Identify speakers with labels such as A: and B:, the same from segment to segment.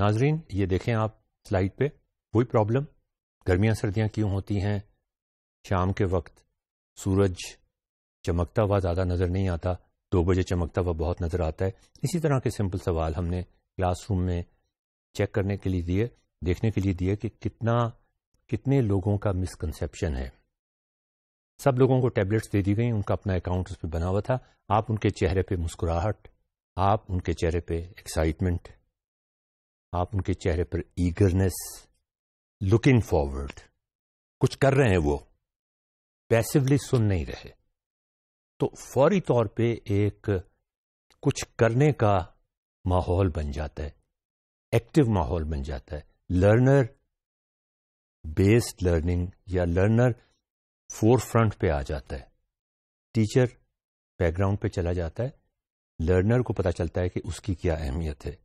A: नाजरीन ये देखें आप स्लाइड पे वही प्रॉब्लम गर्मियां सर्दियां क्यों होती हैं शाम के वक्त सूरज चमकता हुआ ज़्यादा नज़र नहीं आता दो बजे चमकता हुआ बहुत नज़र आता है इसी तरह के सिंपल सवाल हमने क्लासरूम में चेक करने के लिए दिए देखने के लिए दिए कि कितना कितने लोगों का मिसकंसेप्शन है सब लोगों को टैबलेट्स दे दी गई उनका अपना अकाउंट उस पर बना हुआ था आप उनके चेहरे पे मुस्कुराहट आप उनके चेहरे पे एक्साइटमेंट आप उनके चेहरे पर ईगरनेस लुकिंग फॉरवर्ड कुछ कर रहे हैं वो पैसिवली सुन नहीं रहे तो फौरी तौर पे एक कुछ करने का माहौल बन जाता है एक्टिव माहौल बन जाता है लर्नर बेस्ड लर्निंग या लर्नर फोर फ्रंट पे आ जाता है टीचर बैकग्राउंड पे चला जाता है लर्नर को पता चलता है कि उसकी क्या अहमियत है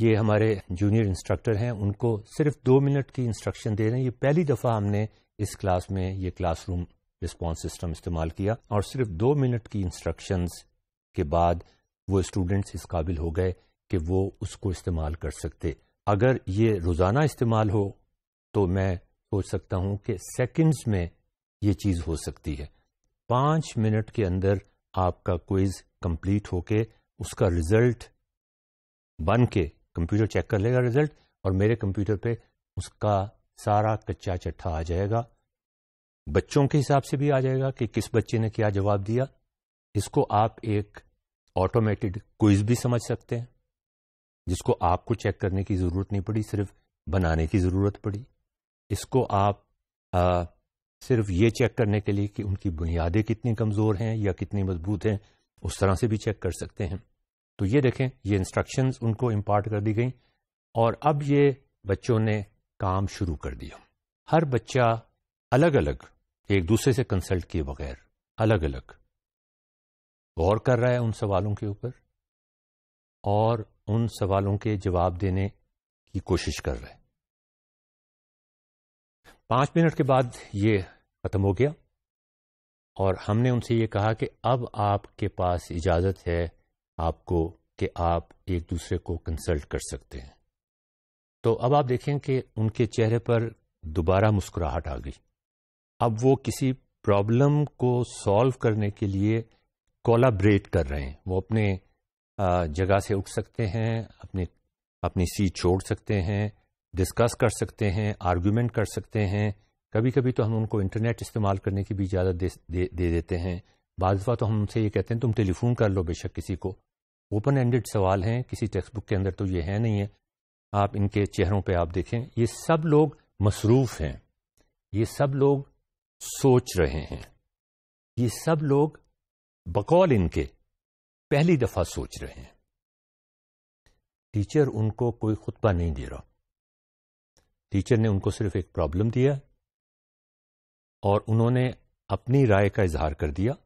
A: ये हमारे जूनियर इंस्ट्रक्टर हैं उनको सिर्फ दो मिनट की इंस्ट्रक्शन दे रहे हैं ये पहली दफ़ा हमने इस क्लास में ये क्लासरूम रिस्पॉन्स सिस्टम इस्तेमाल किया और सिर्फ दो मिनट की इंस्ट्रक्शंस के बाद वो स्टूडेंट्स इस काबिल हो गए कि वो उसको इस्तेमाल कर सकते अगर ये रोज़ाना इस्तेमाल हो तो मैं सोच सकता हूँ कि सेकंड्स में ये चीज़ हो सकती है पाँच मिनट के अंदर आपका क्विज़ कंप्लीट होके उसका रिजल्ट बन के कंप्यूटर चेक कर लेगा रिजल्ट और मेरे कंप्यूटर पे उसका सारा कच्चा चट्ठा आ जाएगा बच्चों के हिसाब से भी आ जाएगा कि किस बच्चे ने क्या जवाब दिया इसको आप एक ऑटोमेटेड क्विज भी समझ सकते हैं जिसको आपको चेक करने की जरूरत नहीं पड़ी सिर्फ बनाने की जरूरत पड़ी इसको आप आ, सिर्फ ये चेक करने के लिए कि उनकी बुनियादें कितनी कमजोर हैं या कितनी मजबूत हैं उस तरह से भी चेक कर सकते हैं तो ये देखें ये इंस्ट्रक्शंस उनको इम्पार्ट कर दी गई और अब ये बच्चों ने काम शुरू कर दिया हर बच्चा अलग अलग एक दूसरे से कंसल्ट किए बगैर अलग अलग गौर कर रहा है उन सवालों के ऊपर और उन सवालों के जवाब देने की कोशिश कर रहा है पांच मिनट के बाद ये खत्म हो गया और हमने उनसे ये कहा कि अब आपके पास इजाजत है आपको कि आप एक दूसरे को कंसल्ट कर सकते हैं तो अब आप देखें कि उनके चेहरे पर दोबारा मुस्कुराहट आ गई अब वो किसी प्रॉब्लम को सॉल्व करने के लिए कोलाब्रेट कर रहे हैं वो अपने जगह से उठ सकते हैं अपने अपनी सीट छोड़ सकते हैं डिस्कस कर सकते हैं आर्ग्यूमेंट कर सकते हैं कभी कभी तो हम उनको इंटरनेट इस्तेमाल करने की भी इजाज़त दे, दे, दे देते हैं बाज़ तो हम उनसे ये कहते हैं तुम टेलीफोन कर लो बेशक किसी को ओपन एंडेड सवाल हैं किसी टेक्स्ट बुक के अंदर तो ये है नहीं है आप इनके चेहरों पे आप देखें ये सब लोग मसरूफ़ हैं ये सब लोग सोच रहे हैं ये सब लोग बकौल इनके पहली दफ़ा सोच रहे हैं टीचर उनको कोई खुतबा नहीं दे रहा टीचर ने उनको सिर्फ एक प्रॉब्लम दिया और उन्होंने अपनी राय का इजहार कर दिया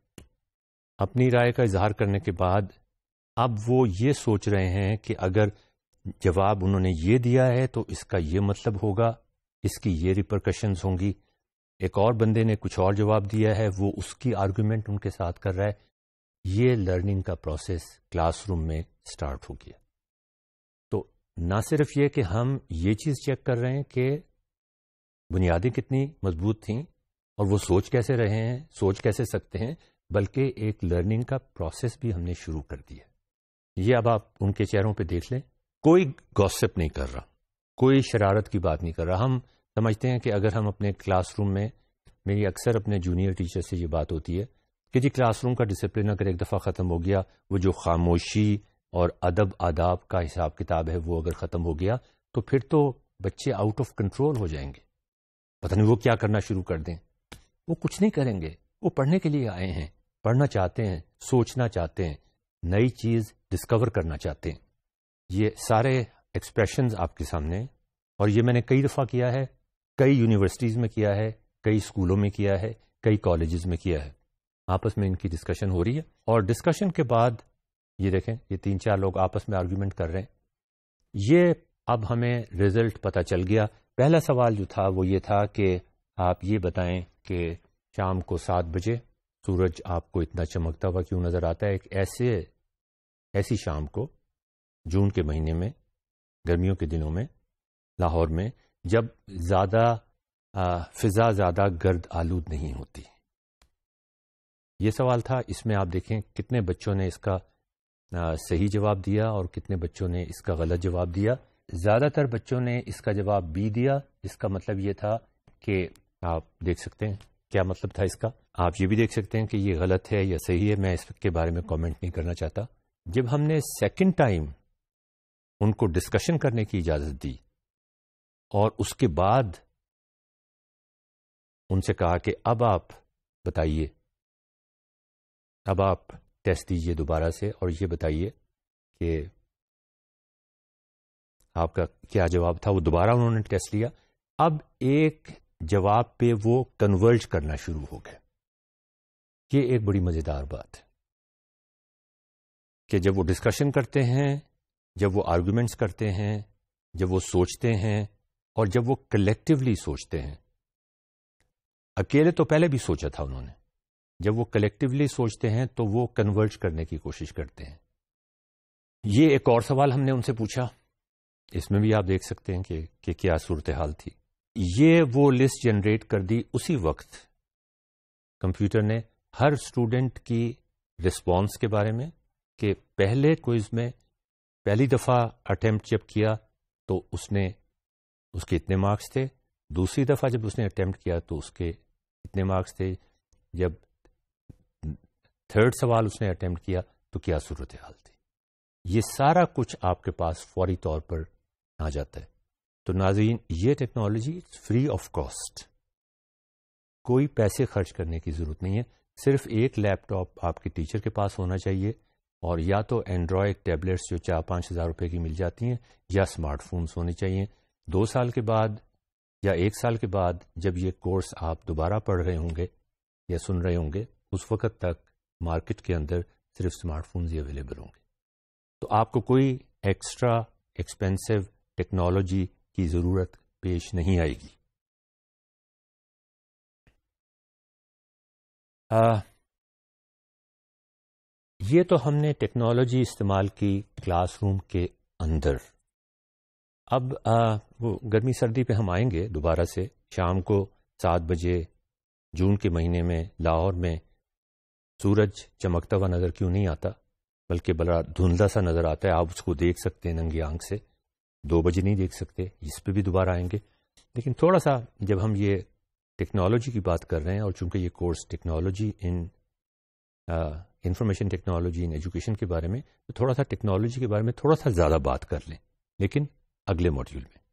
A: अपनी राय का इजहार करने के बाद अब वो ये सोच रहे हैं कि अगर जवाब उन्होंने ये दिया है तो इसका ये मतलब होगा इसकी ये रिप्रकशंस होंगी एक और बंदे ने कुछ और जवाब दिया है वो उसकी आर्ग्यूमेंट उनके साथ कर रहा है ये लर्निंग का प्रोसेस क्लासरूम में स्टार्ट हो गया तो ना सिर्फ ये कि हम ये चीज चेक कर रहे हैं कि बुनियादें कितनी मजबूत थीं और वो सोच कैसे रहे हैं सोच कैसे सकते हैं बल्कि एक लर्निंग का प्रोसेस भी हमने शुरू कर दिया ये अब आप उनके चेहरों पे देख लें कोई गॉसिप नहीं कर रहा कोई शरारत की बात नहीं कर रहा हम समझते हैं कि अगर हम अपने क्लासरूम में मेरी अक्सर अपने जूनियर टीचर से ये बात होती है कि जी क्लासरूम का डिसिप्लिन अगर एक दफ़ा ख़त्म हो गया वो जो खामोशी और अदब आदाब का हिसाब किताब है वो अगर ख़त्म हो गया तो फिर तो बच्चे आउट ऑफ कंट्रोल हो जाएंगे पता नहीं वो क्या करना शुरू कर दें वो कुछ नहीं करेंगे वो पढ़ने के लिए आए हैं पढ़ना चाहते हैं सोचना चाहते हैं नई चीज़ डिस्कवर करना चाहते हैं ये सारे एक्सप्रेशन आपके सामने हैं और ये मैंने कई दफ़ा किया है कई यूनिवर्सिटीज़ में किया है कई स्कूलों में किया है कई कॉलेजेस में किया है आपस में इनकी डिस्कशन हो रही है और डिस्कशन के बाद ये देखें ये तीन चार लोग आपस में आर्ग्यूमेंट कर रहे हैं ये अब हमें रिजल्ट पता चल गया पहला सवाल जो था वो ये था कि आप ये बताएं कि शाम को सात बजे सूरज आपको इतना चमकता हुआ क्यों नज़र आता है एक ऐसे ऐसी शाम को जून के महीने में गर्मियों के दिनों में लाहौर में जब ज़्यादा फिज़ा ज़्यादा गर्द आलूद नहीं होती ये सवाल था इसमें आप देखें कितने बच्चों ने इसका सही जवाब दिया और कितने बच्चों ने इसका गलत जवाब दिया ज़्यादातर बच्चों ने इसका जवाब बी दिया इसका मतलब ये था कि आप देख सकते हैं क्या मतलब था इसका आप ये भी देख सकते हैं कि ये गलत है या सही है मैं इसके बारे में कमेंट नहीं करना चाहता जब हमने सेकंड टाइम उनको डिस्कशन करने की इजाजत दी और उसके बाद उनसे कहा कि अब आप बताइए अब आप टेस्ट दीजिए दोबारा से और ये बताइए कि आपका क्या जवाब था वो दोबारा उन्होंने टेस्ट लिया अब एक जवाब पे वो कन्वर्ज करना शुरू हो गए ये एक बड़ी मजेदार बात है कि जब वो डिस्कशन करते हैं जब वो आर्गुमेंट्स करते हैं जब वो सोचते हैं और जब वो कलेक्टिवली सोचते हैं अकेले तो पहले भी सोचा था उन्होंने जब वो कलेक्टिवली सोचते हैं तो वो कन्वर्ज करने की कोशिश करते हैं ये एक और सवाल हमने उनसे पूछा इसमें भी आप देख सकते हैं कि, कि क्या सूरत हाल थी ये वो लिस्ट जनरेट कर दी उसी वक्त कंप्यूटर ने हर स्टूडेंट की रिस्पॉन्स के बारे में कि पहले क्विज में पहली दफ़ा अटेम्प्ट जब किया तो उसने उसके इतने मार्क्स थे दूसरी दफ़ा जब उसने अटेम्प्ट किया तो उसके इतने मार्क्स थे जब थर्ड सवाल उसने अटेम्प्ट किया तो क्या सूरत हाल थी ये सारा कुछ आपके पास फौरी तौर पर आ जाता है तो नाजीन ये technology it's free of cost कोई पैसे खर्च करने की ज़रूरत नहीं है सिर्फ एक लैपटॉप आपके टीचर के पास होना चाहिए और या तो एंड्रॉयड टैबलेट्स जो चार पांच हज़ार रुपये की मिल जाती हैं या स्मार्टफोन्स होने चाहिए दो साल के बाद या एक साल के बाद जब ये कोर्स आप दोबारा पढ़ रहे होंगे या सुन रहे होंगे उस वक़्त तक मार्केट के अंदर सिर्फ स्मार्टफोन्स ही अवेलेबल होंगे तो आपको कोई एक्स्ट्रा एक्सपेंसिव टेक्नोलॉजी की ज़रूरत पेश नहीं आएगी आ, ये तो हमने टेक्नोलॉजी इस्तेमाल की क्लासरूम के अंदर अब आ, वो गर्मी सर्दी पे हम आएंगे दोबारा से शाम को सात बजे जून के महीने में लाहौर में सूरज चमकता हुआ नज़र क्यों नहीं आता बल्कि बड़ा धुंधला सा नज़र आता है आप उसको देख सकते हैं नंगी आंख से दो बजे नहीं देख सकते इस पर भी दोबारा आएंगे लेकिन थोड़ा सा जब हम ये टेक्नोलॉजी की बात कर रहे हैं और चूंकि ये course technology in information technology in education के बारे में तो थोड़ा सा टेक्नोलॉजी के बारे में थोड़ा सा ज़्यादा बात कर लें लेकिन अगले मॉड्यूल में